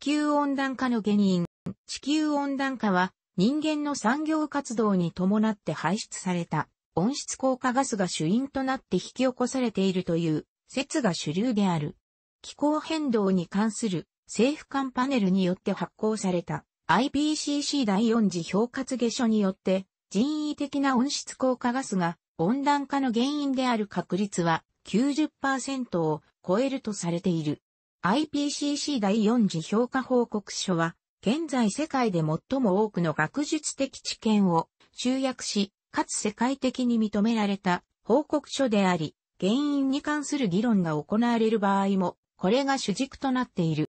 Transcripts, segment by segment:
地球温暖化の原因。地球温暖化は人間の産業活動に伴って排出された温室効果ガスが主因となって引き起こされているという説が主流である。気候変動に関する政府間パネルによって発行された IPCC 第4次評価下書によって人為的な温室効果ガスが温暖化の原因である確率は90%を超えるとされている。IPCC 第4次評価報告書は、現在世界で最も多くの学術的知見を集約し、かつ世界的に認められた報告書であり、原因に関する議論が行われる場合も、これが主軸となっている。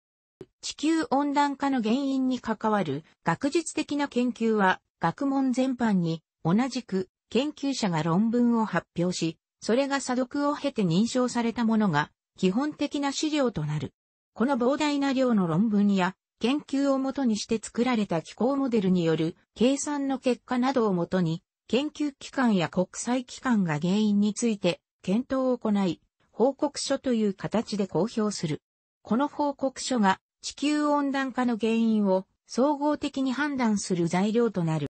地球温暖化の原因に関わる学術的な研究は、学問全般に同じく研究者が論文を発表し、それが査読を経て認証されたものが基本的な資料となる。この膨大な量の論文や研究をもとにして作られた気候モデルによる計算の結果などをもとに研究機関や国際機関が原因について検討を行い、報告書という形で公表する。この報告書が地球温暖化の原因を総合的に判断する材料となる。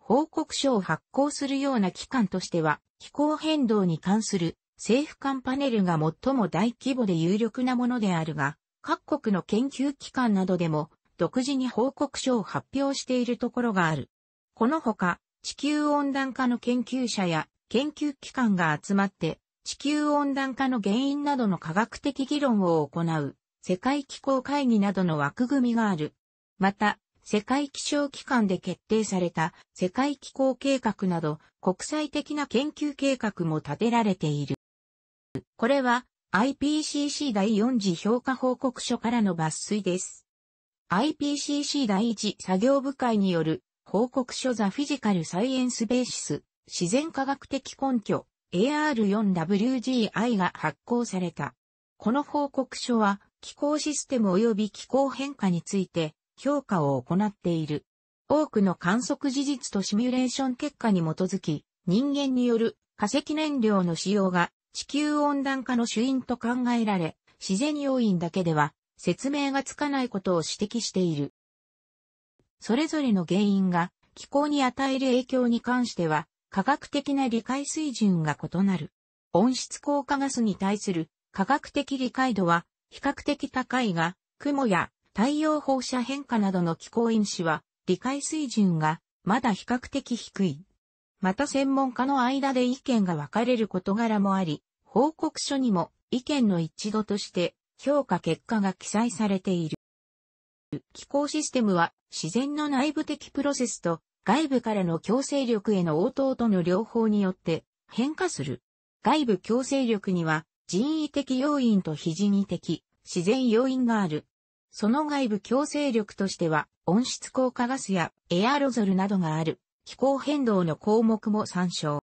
報告書を発行するような機関としては気候変動に関する政府間パネルが最も大規模で有力なものであるが、各国の研究機関などでも独自に報告書を発表しているところがある。このほか、地球温暖化の研究者や研究機関が集まって地球温暖化の原因などの科学的議論を行う世界気候会議などの枠組みがある。また、世界気象機関で決定された世界気候計画など国際的な研究計画も立てられている。これは IPCC 第4次評価報告書からの抜粋です。IPCC 第1作業部会による報告書ザ・フィジカル・サイエンス・ベーシス、自然科学的根拠 AR4WGI が発行された。この報告書は気候システム及び気候変化について評価を行っている。多くの観測事実とシミュレーション結果に基づき、人間による化石燃料の使用が地球温暖化の主因と考えられ、自然要因だけでは説明がつかないことを指摘している。それぞれの原因が気候に与える影響に関しては科学的な理解水準が異なる。温室効果ガスに対する科学的理解度は比較的高いが、雲や太陽放射変化などの気候因子は理解水準がまだ比較的低い。また専門家の間で意見が分かれる事柄もあり、報告書にも意見の一度として評価結果が記載されている。気候システムは自然の内部的プロセスと外部からの強制力への応答との両方によって変化する。外部強制力には人為的要因と非人為的自然要因がある。その外部強制力としては温室効果ガスやエアロゾルなどがある。気候変動の項目も参照。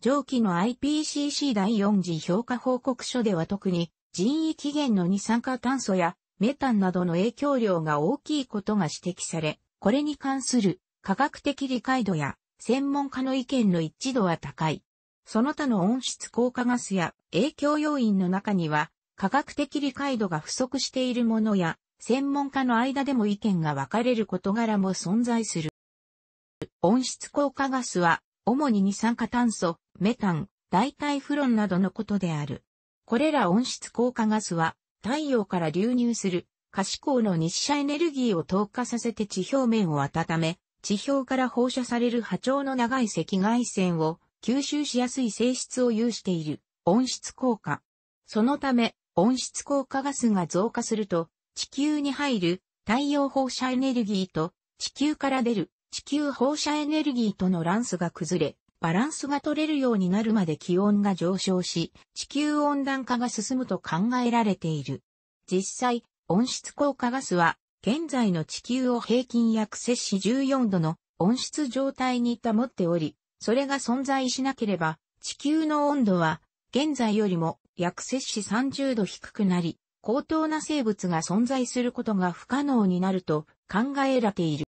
上記の IPCC 第4次評価報告書では特に人為起源の二酸化炭素やメタンなどの影響量が大きいことが指摘され、これに関する科学的理解度や専門家の意見の一致度は高い。その他の温室効果ガスや影響要因の中には科学的理解度が不足しているものや専門家の間でも意見が分かれる事柄も存在する。温室効果ガスは、主に二酸化炭素、メタン、代替フロンなどのことである。これら温室効果ガスは、太陽から流入する可視光の日射エネルギーを透過させて地表面を温め、地表から放射される波長の長い赤外線を吸収しやすい性質を有している温室効果。そのため、温室効果ガスが増加すると、地球に入る太陽放射エネルギーと地球から出る地球放射エネルギーとのランスが崩れ、バランスが取れるようになるまで気温が上昇し、地球温暖化が進むと考えられている。実際、温室効果ガスは、現在の地球を平均約摂氏14度の温室状態に保っており、それが存在しなければ、地球の温度は、現在よりも約摂氏30度低くなり、高等な生物が存在することが不可能になると考えられている。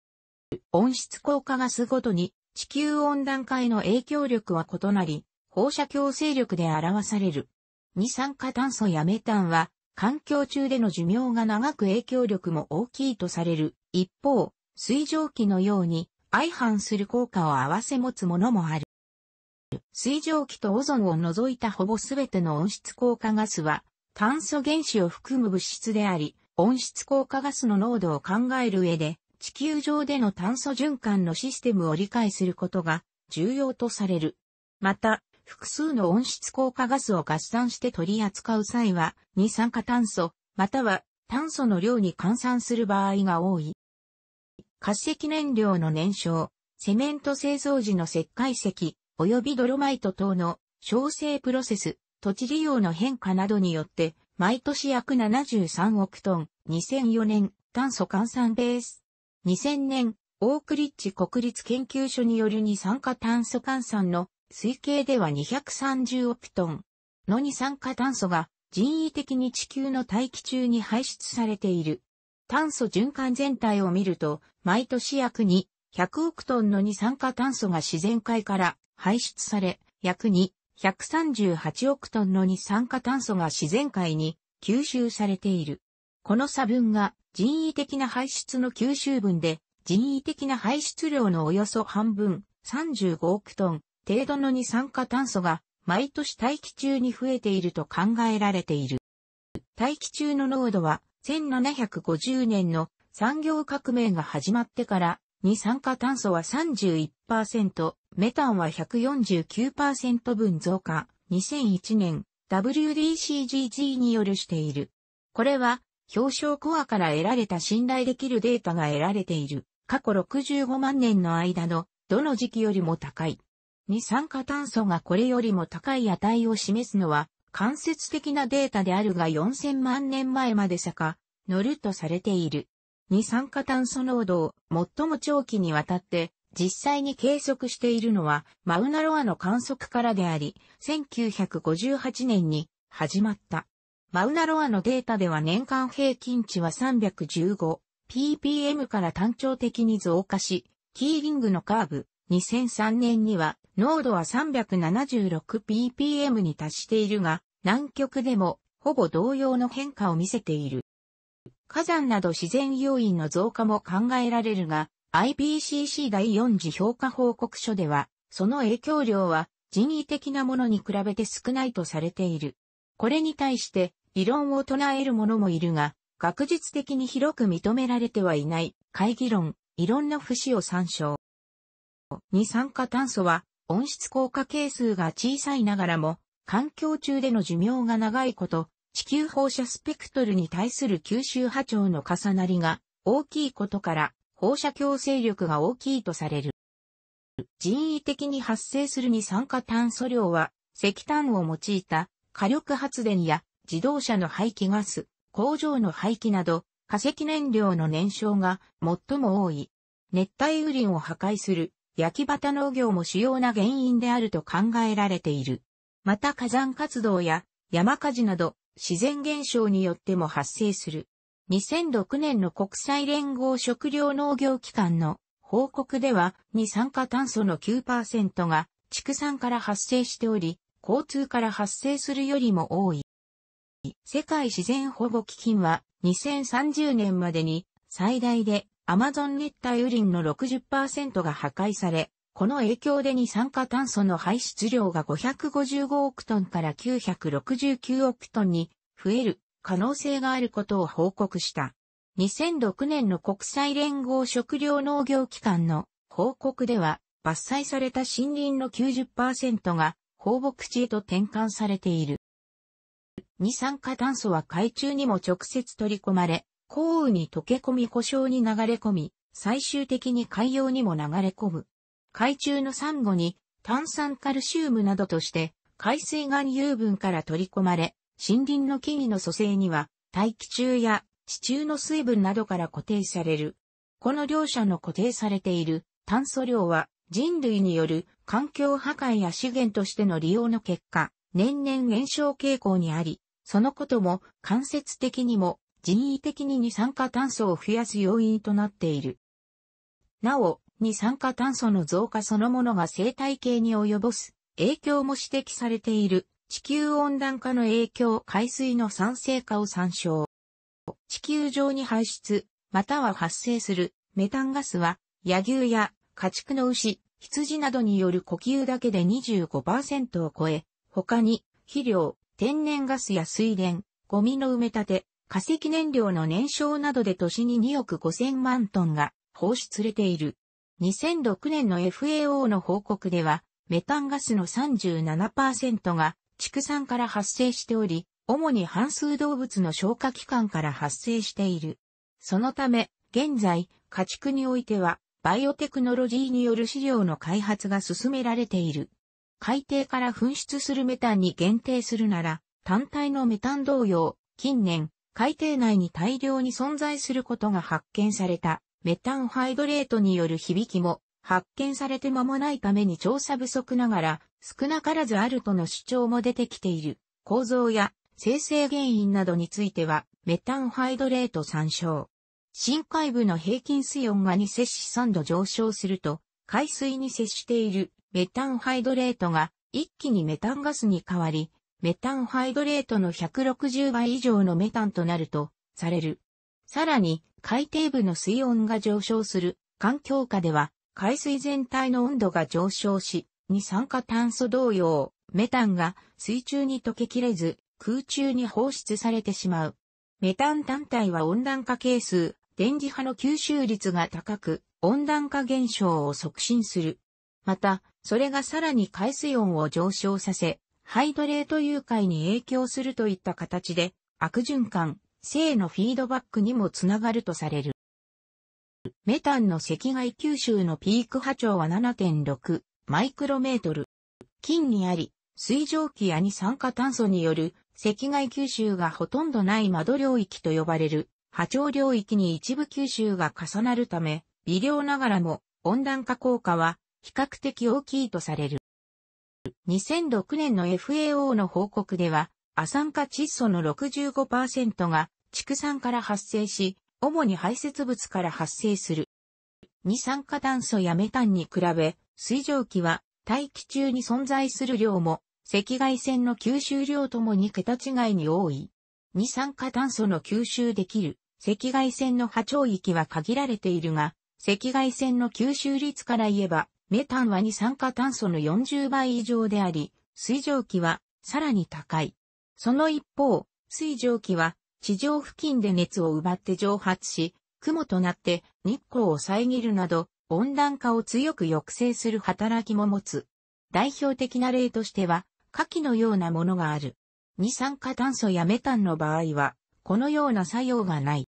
温室効果ガスごとに地球温暖化への影響力は異なり、放射強制力で表される。二酸化炭素やメタンは、環境中での寿命が長く影響力も大きいとされる。一方、水蒸気のように相反する効果を合わせ持つものもある。水蒸気とオゾンを除いたほぼ全ての温室効果ガスは、炭素原子を含む物質であり、温室効果ガスの濃度を考える上で、地球上での炭素循環のシステムを理解することが重要とされる。また、複数の温室効果ガスを合算して取り扱う際は、二酸化炭素、または炭素の量に換算する場合が多い。化石燃料の燃焼、セメント製造時の石灰石、及びドロマイト等の焼成プロセス、土地利用の変化などによって、毎年約73億トン、2004年、炭素換算ベース2000年、オークリッジ国立研究所による二酸化炭素換算の推計では230億トンの二酸化炭素が人為的に地球の大気中に排出されている。炭素循環全体を見ると、毎年約に100億トンの二酸化炭素が自然界から排出され、約に138億トンの二酸化炭素が自然界に吸収されている。この差分が人為的な排出の吸収分で、人為的な排出量のおよそ半分、35億トン程度の二酸化炭素が毎年大気中に増えていると考えられている。大気中の濃度は1750年の産業革命が始まってから二酸化炭素は31%、メタンは149%分増加、2001年 WDCGG によるしている。これは表彰コアから得られた信頼できるデータが得られている。過去65万年の間のどの時期よりも高い。二酸化炭素がこれよりも高い値を示すのは間接的なデータであるが4000万年前までか、乗るとされている。二酸化炭素濃度を最も長期にわたって実際に計測しているのはマウナロアの観測からであり、1958年に始まった。マウナロアのデータでは年間平均値は 315ppm から単調的に増加し、キーリングのカーブ、2003年には濃度は 376ppm に達しているが、南極でもほぼ同様の変化を見せている。火山など自然要因の増加も考えられるが、IPCC 第4次評価報告書では、その影響量は人為的なものに比べて少ないとされている。これに対して、異論を唱える者もいるが、学術的に広く認められてはいない、会議論、異論の節を参照。二酸化炭素は、温室効果係数が小さいながらも、環境中での寿命が長いこと、地球放射スペクトルに対する吸収波長の重なりが大きいことから、放射強制力が大きいとされる。人為的に発生する二酸化炭素量は、石炭を用いた火力発電や自動車の排気ガス、工場の廃棄など、化石燃料の燃焼が最も多い。熱帯雨林を破壊する焼き畑農業も主要な原因であると考えられている。また火山活動や山火事など自然現象によっても発生する。2006年の国際連合食糧農業機関の報告では二酸化炭素の9%が畜産から発生しており、交通から発生するよりも多い。世界自然保護基金は2030年までに最大でアマゾン熱帯雨林の60%が破壊され、この影響で二酸化炭素の排出量が555億トンから969億トンに増える可能性があることを報告した。2006年の国際連合食糧農業機関の報告では、伐採された森林の90%が放牧地へと転換されている。二酸化炭素は海中にも直接取り込まれ、降雨に溶け込み故障に流れ込み、最終的に海洋にも流れ込む。海中のサンゴに炭酸カルシウムなどとして海水含有分から取り込まれ、森林の木々の蘇生には大気中や地中の水分などから固定される。この両者の固定されている炭素量は人類による環境破壊や資源としての利用の結果、年々減少傾向にあり、そのことも間接的にも人為的に二酸化炭素を増やす要因となっている。なお、二酸化炭素の増加そのものが生態系に及ぼす影響も指摘されている地球温暖化の影響海水の酸性化を参照。地球上に排出、または発生するメタンガスは、野牛や家畜の牛、羊などによる呼吸だけで25%を超え、他に、肥料、天然ガスや水田、ゴミの埋め立て、化石燃料の燃焼などで都市に2億5000万トンが放出されている。2006年の FAO の報告では、メタンガスの37%が畜産から発生しており、主に半数動物の消化器官から発生している。そのため、現在、家畜においては、バイオテクノロジーによる飼料の開発が進められている。海底から噴出するメタンに限定するなら、単体のメタン同様、近年、海底内に大量に存在することが発見された、メタンハイドレートによる響きも、発見されて間もないために調査不足ながら、少なからずあるとの主張も出てきている。構造や生成原因などについては、メタンハイドレート参照。深海部の平均水温が2摂氏3度上昇すると、海水に接しているメタンハイドレートが一気にメタンガスに変わり、メタンハイドレートの160倍以上のメタンとなるとされる。さらに、海底部の水温が上昇する環境下では、海水全体の温度が上昇し、二酸化炭素同様、メタンが水中に溶けきれず、空中に放出されてしまう。メタン単体は温暖化係数、電磁波の吸収率が高く、温暖化現象を促進する。また、それがさらに海水温を上昇させ、ハイドレート融解に影響するといった形で、悪循環、性のフィードバックにもつながるとされる。メタンの赤外吸収のピーク波長は7.6マイクロメートル。金にあり、水蒸気や二酸化炭素による赤外吸収がほとんどない窓領域と呼ばれる波長領域に一部吸収が重なるため、微量ながらも温暖化効果は比較的大きいとされる。2006年の FAO の報告では、亜酸化窒素の65%が畜産から発生し、主に排泄物から発生する。二酸化炭素やメタンに比べ、水蒸気は大気中に存在する量も、赤外線の吸収量ともに桁違いに多い。二酸化炭素の吸収できる赤外線の波長域は限られているが、赤外線の吸収率から言えば、メタンは二酸化炭素の40倍以上であり、水蒸気はさらに高い。その一方、水蒸気は地上付近で熱を奪って蒸発し、雲となって日光を遮るなど温暖化を強く抑制する働きも持つ。代表的な例としては、下記のようなものがある。二酸化炭素やメタンの場合は、このような作用がない。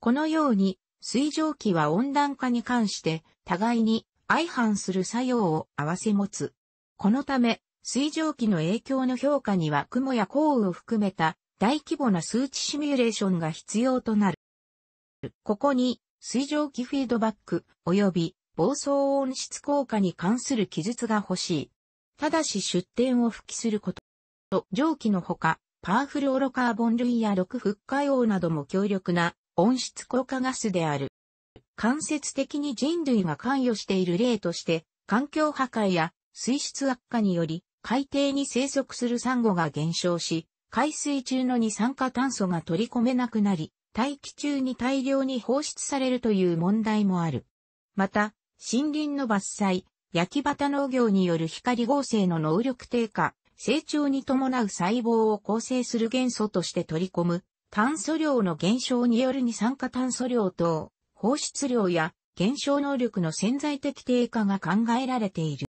このように、水蒸気は温暖化に関して、互いに相反する作用を合わせ持つ。このため、水蒸気の影響の評価には雲や降雨を含めた大規模な数値シミュレーションが必要となる。ここに、水蒸気フィードバック及び暴走温室効果に関する記述が欲しい。ただし出典を復帰すること。と、蒸気のほか、パワフルオロカーボン類や6復活用なども強力な温室効果ガスである。間接的に人類が関与している例として、環境破壊や水質悪化により、海底に生息するサンゴが減少し、海水中の二酸化炭素が取り込めなくなり、大気中に大量に放出されるという問題もある。また、森林の伐採、焼き畑農業による光合成の能力低下、成長に伴う細胞を構成する元素として取り込む、炭素量の減少による二酸化炭素量等、放出量や減少能力の潜在的低下が考えられている。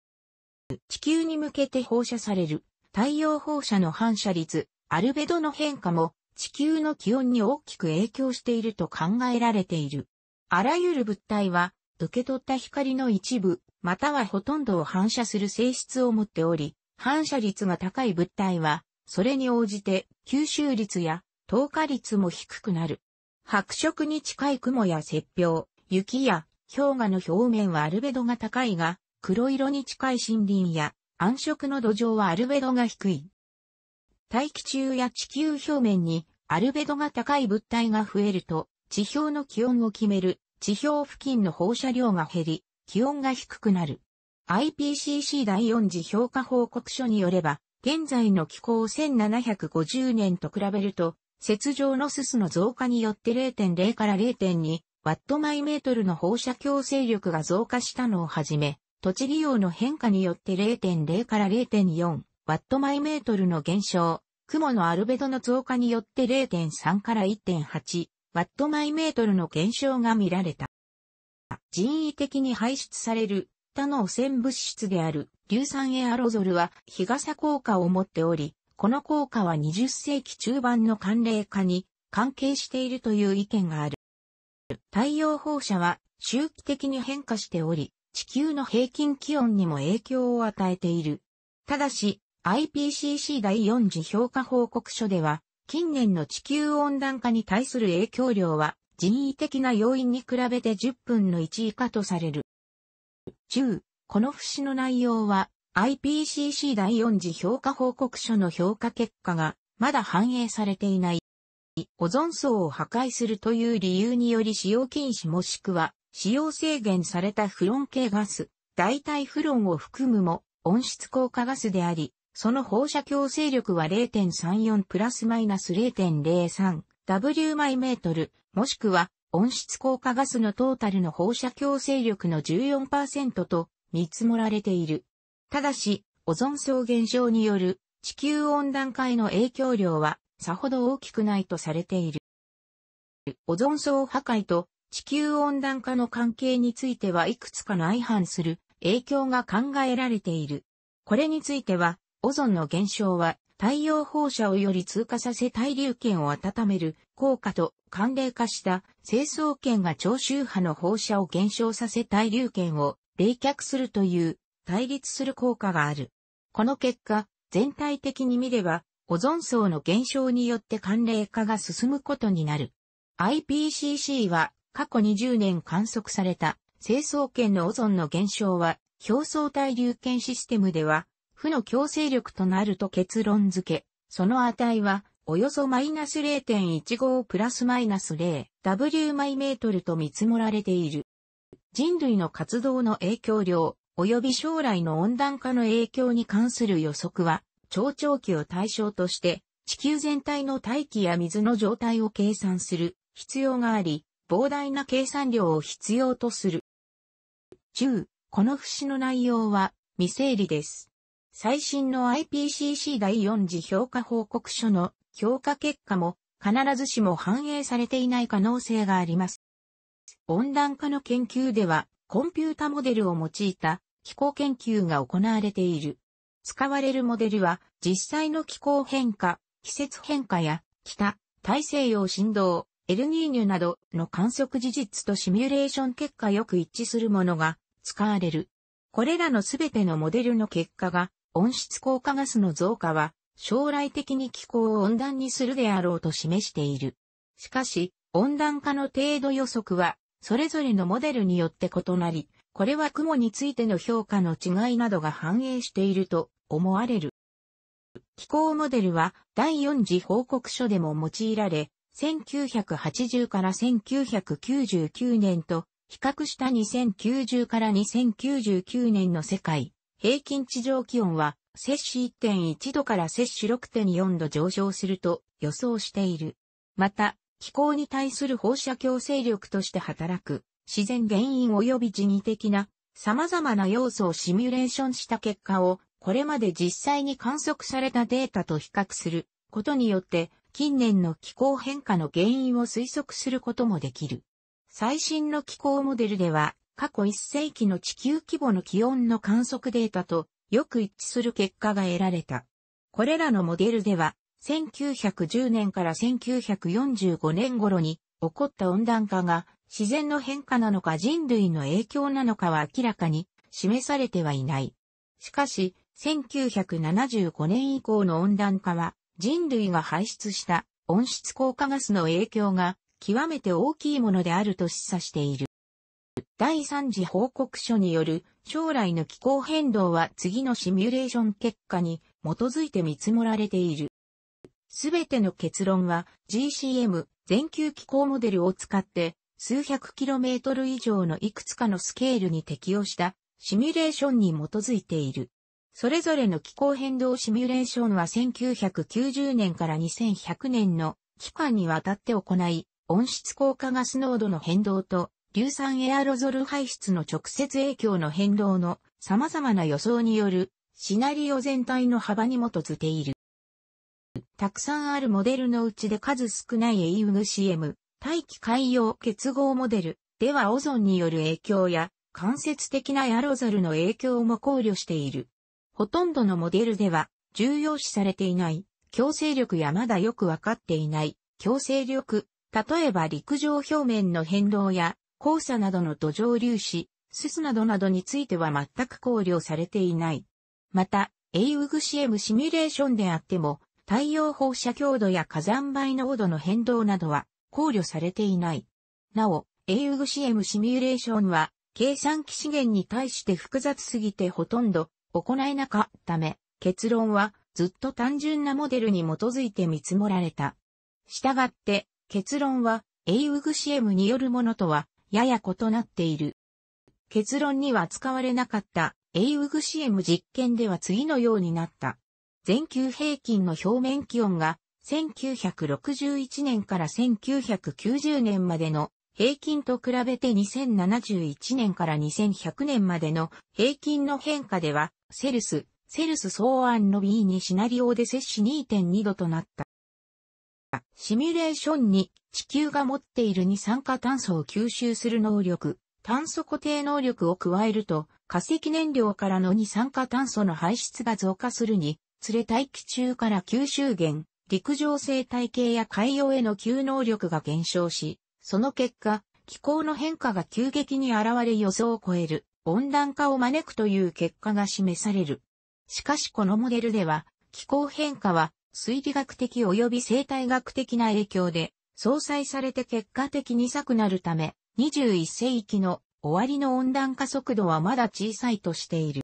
地球に向けて放射される太陽放射の反射率、アルベドの変化も地球の気温に大きく影響していると考えられている。あらゆる物体は受け取った光の一部、またはほとんどを反射する性質を持っており、反射率が高い物体は、それに応じて吸収率や透過率も低くなる。白色に近い雲や雪氷、雪や氷河の表面はアルベドが高いが、黒色に近い森林や暗色の土壌はアルベドが低い。大気中や地球表面にアルベドが高い物体が増えると、地表の気温を決める地表付近の放射量が減り、気温が低くなる。IPCC 第4次評価報告書によれば、現在の気候を1750年と比べると雪上のすすの増加によって0.0から0.2ワットマイメートルの放射強制力が増加したのをはじめ、土地利用の変化によって0.0から0.4ワットマイメートルの減少、雲のアルベドの増加によって0.3から1.8ワットマイメートルの減少が見られた。人為的に排出される他の汚染物質である硫酸エアロゾルは日傘効果を持っており、この効果は20世紀中盤の寒冷化に関係しているという意見がある。太陽放射は周期的に変化しており、地球の平均気温にも影響を与えている。ただし、IPCC 第4次評価報告書では、近年の地球温暖化に対する影響量は人為的な要因に比べて10分の1以下とされる。中、この節の内容は IPCC 第4次評価報告書の評価結果がまだ反映されていない。オゾン層を破壊するという理由により使用禁止もしくは使用制限されたフロン系ガス、代替フロンを含むも温室効果ガスであり、その放射強制力は0.34プラスマイナス 0.03W マイメートル、もしくは温室効果ガスのトータルの放射強制力の14%と見積もられている。ただし、オゾン層現象による地球温暖化への影響量はさほど大きくないとされている。オゾン層破壊と地球温暖化の関係についてはいくつかの相反する影響が考えられている。これについては、オゾンの減少は太陽放射をより通過させ対流圏を温める効果と寒冷化した成層圏が長周波の放射を減少させ対流圏を冷却するという対立する効果がある。この結果、全体的に見れば、オゾン層の減少によって寒冷化が進むことになる。IPCC は過去20年観測された成層圏のオゾンの減少は表層対流圏システムでは負の強制力となると結論付け、その値はおよそマイナス0.15プラスマイナス 0W マイメートルと見積もられている。人類の活動の影響量、及び将来の温暖化の影響に関する予測は、超長期を対象として、地球全体の大気や水の状態を計算する必要があり、膨大な計算量を必要とする。中、この節の内容は未整理です。最新の IPCC 第4次評価報告書の評価結果も必ずしも反映されていない可能性があります。温暖化の研究ではコンピュータモデルを用いた気候研究が行われている。使われるモデルは実際の気候変化、季節変化や北、大西洋振動、エルニーニュなどの観測事実とシミュレーション結果よく一致するものが使われる。これらのすべてのモデルの結果が温室効果ガスの増加は将来的に気候を温暖にするであろうと示している。しかし、温暖化の程度予測はそれぞれのモデルによって異なり、これは雲についての評価の違いなどが反映していると思われる。気候モデルは第四次報告書でも用いられ、1980から1999年と比較した2090から2099年の世界平均地上気温は摂氏1.1度から摂氏6.4度上昇すると予想している。また、気候に対する放射強制力として働く、自然原因及び人為的な様々な要素をシミュレーションした結果を、これまで実際に観測されたデータと比較することによって、近年の気候変化の原因を推測することもできる。最新の気候モデルでは、過去1世紀の地球規模の気温の観測データとよく一致する結果が得られた。これらのモデルでは、1910年から1945年頃に起こった温暖化が自然の変化なのか人類の影響なのかは明らかに示されてはいない。しかし、1975年以降の温暖化は人類が排出した温室効果ガスの影響が極めて大きいものであると示唆している。第3次報告書による将来の気候変動は次のシミュレーション結果に基づいて見積もられている。すべての結論は GCM 全球気候モデルを使って数百キロメートル以上のいくつかのスケールに適用したシミュレーションに基づいている。それぞれの気候変動シミュレーションは1990年から2100年の期間にわたって行い、温室効果ガス濃度の変動と硫酸エアロゾル排出の直接影響の変動の様々な予想によるシナリオ全体の幅に基づいている。たくさんあるモデルのうちで数少ないエイウグ CM、大気海洋結合モデルではオゾンによる影響や間接的なアロザルの影響も考慮している。ほとんどのモデルでは重要視されていない強制力やまだよくわかっていない強制力、例えば陸上表面の変動や交差などの土壌粒子、ススなどなどについては全く考慮されていない。また、エイウグシエムシミュレーションであっても、太陽放射強度や火山灰濃度の変動などは考慮されていない。なお、AUGCM シミュレーションは、計算機資源に対して複雑すぎてほとんど行えなかったため、結論はずっと単純なモデルに基づいて見積もられた。したがって、結論は AUGCM によるものとはやや異なっている。結論には使われなかった AUGCM 実験では次のようになった。全球平均の表面気温が1961年から1990年までの平均と比べて2071年から2100年までの平均の変化では、セルス、セルス草案の b にシナリオで摂氏2.2度となった。シミュレーションに地球が持っている二酸化炭素を吸収する能力、炭素固定能力を加えると、化石燃料からの二酸化炭素の排出が増加するにつれ大気中から吸収源、陸上生態系や海洋への吸能力が減少し、その結果、気候の変化が急激に現れ予想を超える温暖化を招くという結果が示される。しかしこのモデルでは、気候変化は水理学的及び生態学的な影響で、相殺されて結果的に差くなるため、21世紀の終わりの温暖化速度はまだ小さいとしている。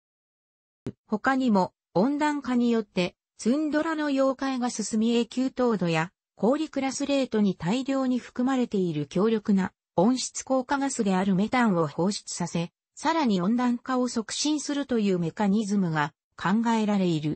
他にも、温暖化によってツンドラの溶解が進み永久凍土や氷クラスレートに大量に含まれている強力な温室効果ガスであるメタンを放出させ、さらに温暖化を促進するというメカニズムが考えられいる。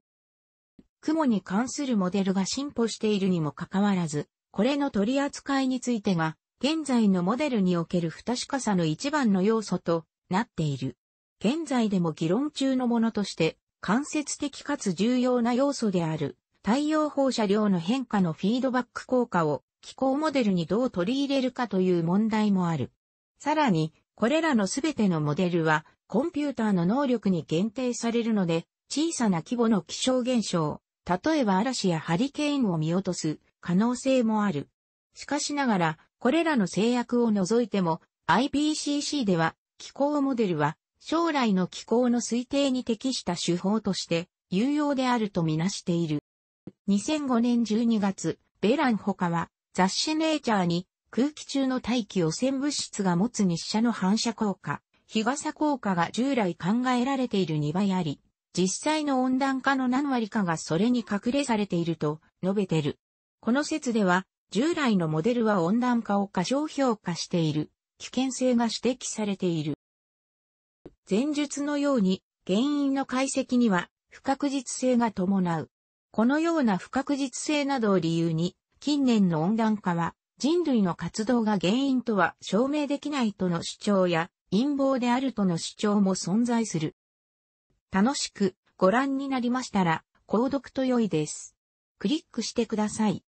雲に関するモデルが進歩しているにもかかわらず、これの取り扱いについてが、現在のモデルにおける不確かさの一番の要素となっている。現在でも議論中のものとして間接的かつ重要な要素である太陽放射量の変化のフィードバック効果を気候モデルにどう取り入れるかという問題もある。さらに、これらのすべてのモデルはコンピューターの能力に限定されるので、小さな規模の気象現象、例えば嵐やハリケーンを見落とす可能性もある。しかしながら、これらの制約を除いても、IPCC では気候モデルは将来の気候の推定に適した手法として有用であるとみなしている。2005年12月、ベラン他は雑誌ネイチャーに空気中の大気汚染物質が持つ日射の反射効果、日傘効果が従来考えられている2倍あり、実際の温暖化の何割かがそれに隠れされていると述べてる。この説では、従来のモデルは温暖化を過小評価している、危険性が指摘されている。前述のように、原因の解析には不確実性が伴う。このような不確実性などを理由に、近年の温暖化は人類の活動が原因とは証明できないとの主張や陰謀であるとの主張も存在する。楽しくご覧になりましたら、購読と良いです。クリックしてください。